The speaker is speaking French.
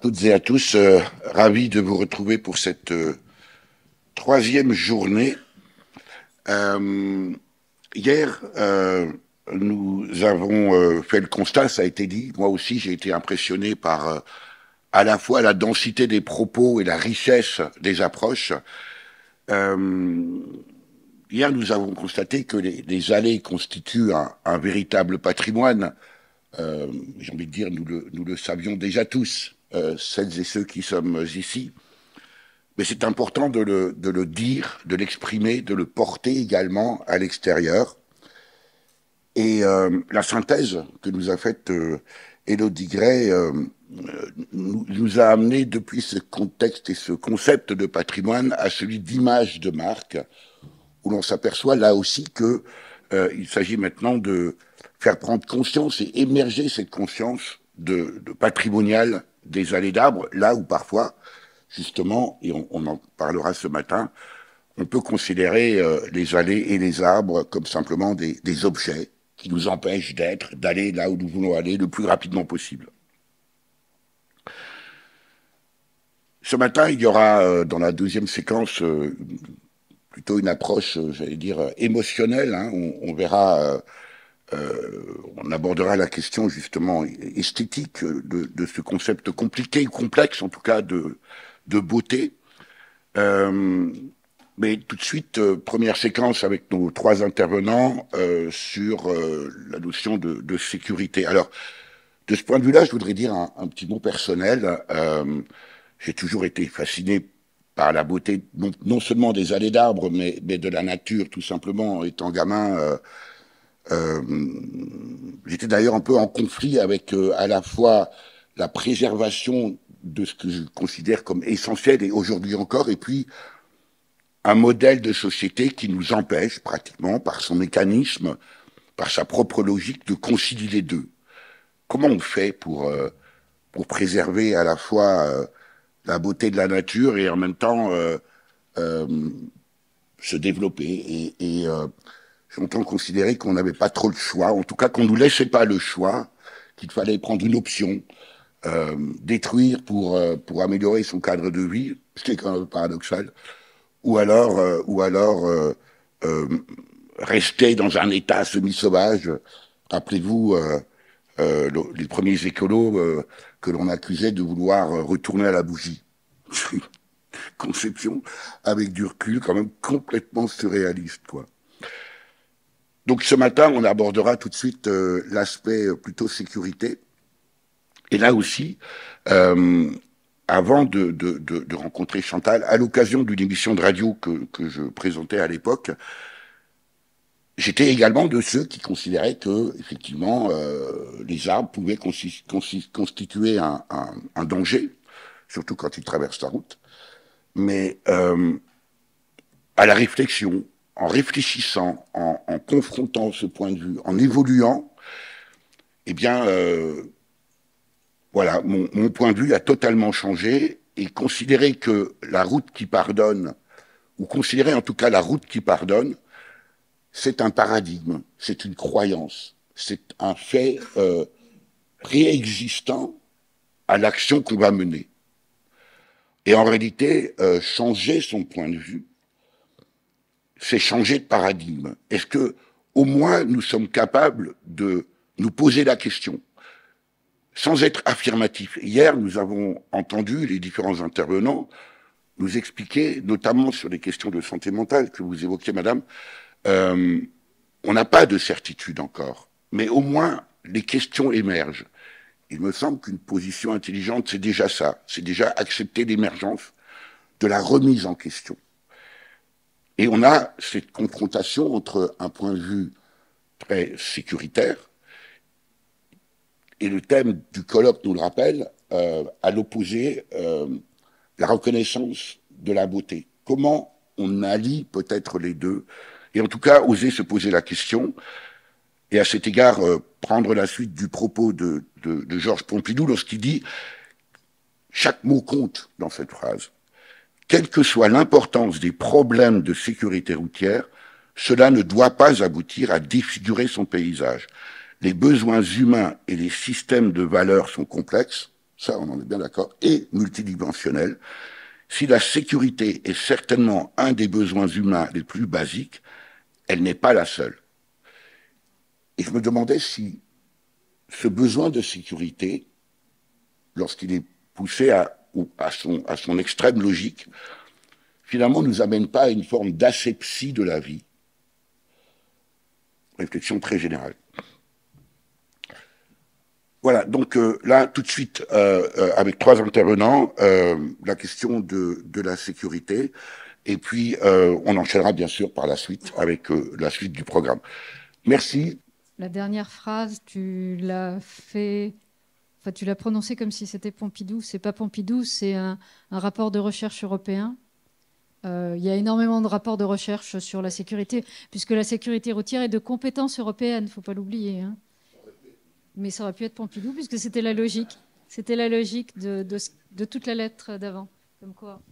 toutes et à tous. Euh, ravi de vous retrouver pour cette euh, troisième journée. Euh, hier, nous avons fait le constat, ça a été dit. Moi aussi, j'ai été impressionné par à la fois la densité des propos et la richesse des approches. hier, nous avons constaté que les, allées constituent un, véritable patrimoine. j'ai envie de dire, nous le savions déjà tous. Euh, celles et ceux qui sommes ici. Mais c'est important de le, dire, de l'exprimer, de le porter également à l'extérieur. Et euh, la synthèse que nous a faite euh, Élodie Elodie Gray nous, a amené depuis ce contexte et ce concept de patrimoine à celui d'image de marque, où l'on s'aperçoit là aussi que il s'agit maintenant de faire prendre conscience et émerger cette conscience de, de patrimonial des allées d'arbres, là où parfois, justement, et on, en parlera ce matin, on peut considérer euh, les allées et les arbres comme simplement des, objets qui nous empêchent d'être, d'aller là où nous voulons aller le plus rapidement possible. Ce matin, il y aura euh, dans la deuxième séquence euh, plutôt une approche, j'allais dire, émotionnelle. Hein. on, verra euh, on abordera la question justement esthétique de, ce concept compliqué, complexe en tout cas de, beauté. Euh, mais tout de suite, euh, première séquence avec nos trois intervenants sur la notion de, sécurité. Alors, de ce point de vue-là, je voudrais dire un, petit mot personnel. J'ai toujours été fasciné par la beauté non, seulement des allées d'arbres, mais, de la nature, tout simplement. Étant gamin, euh, J'étais d'ailleurs un peu en conflit avec euh, à la fois la préservation de ce que je considère comme essentiel et aujourd'hui encore, et puis un modèle de société qui nous empêche pratiquement par son mécanisme, par sa propre logique, de concilier les deux. Comment on fait pour, euh, pour préserver à la fois euh, la beauté de la nature et en même temps euh, se développer et, et longtemps considérer qu'on n'avait pas trop le choix, en tout cas qu'on nous laissait pas le choix, qu'il fallait prendre une option, euh, détruire pour, euh, pour améliorer son cadre de vie, ce quand même paradoxal, ou alors, euh, ou alors rester dans un état semi-sauvage. Rappelez-vous les premiers écolos que l'on accusait de vouloir retourner à la bougie. Conception avec du recul quand même complètement surréaliste, quoi. Donc ce matin, on abordera tout de suite euh, l'aspect euh, plutôt sécurité. Et là aussi, euh, avant de, rencontrer Chantal, à l'occasion d'une émission de radio que, je présentais à l'époque, j'étais également de ceux qui considéraient que effectivement les arbres pouvaient constituer un, un, danger, surtout quand ils traversent la route. Mais à la réflexion, en réfléchissant, en, confrontant ce point de vue, en évoluant, eh bien, euh, voilà, mon, point de vue a totalement changé et considérer que la route qui pardonne, ou considérer en tout cas la route qui pardonne, c'est un paradigme, c'est une croyance, c'est un fait euh, préexistant à l'action qu'on va mener. Et en réalité, euh, changer son point de vue, c'est changer de paradigme. Est-ce que, au moins, nous sommes capables de nous poser la question sans être affirmatif. Hier, nous avons entendu les différents intervenants nous expliquer, notamment sur les questions de santé mentale que vous évoquiez, Madame, euh, on n'a pas de certitude encore, mais au moins les questions émergent. Il me semble qu'une position intelligente, c'est déjà ça, c'est déjà accepter l'émergence de la remise en question. Et on a cette confrontation entre un point de vue très sécuritaire, et le thème du colloque nous le rappelle, euh, à l'opposé, euh, la reconnaissance de la beauté. Comment on allie peut-être les deux Et en tout cas, oser se poser la question, et à cet égard, euh, prendre la suite du propos de, de, de Georges Pompidou lorsqu'il dit « Chaque mot compte dans cette phrase » quelle que soit l'importance des problèmes de sécurité routière, cela ne doit pas aboutir à défigurer son paysage. Les besoins humains et les systèmes de valeurs sont complexes, ça on en est bien d'accord, et multidimensionnels. Si la sécurité est certainement un des besoins humains les plus basiques, elle n'est pas la seule. Et je me demandais si ce besoin de sécurité, lorsqu'il est poussé à ou à son, à son extrême logique, finalement nous amène pas à une forme d'asepsie de la vie. Réflexion très générale. Voilà, donc euh, là, tout de suite, euh, euh, avec trois intervenants, la question de, la sécurité, et puis on enchaînera bien sûr par la suite avec la suite du programme. Merci. La dernière phrase, tu l'as fait Enfin, tu l'as prononcé comme si c'était Pompidou. C'est pas Pompidou, c'est un, rapport de recherche européen. Euh, il y a énormément de rapports de recherche sur la sécurité, puisque la sécurité routière est de compétence européenne, faut pas l'oublier. Hein. Mais ça aurait pu être Pompidou, puisque c'était la logique. C'était la logique de, de toute la lettre d'avant. Comme quoi.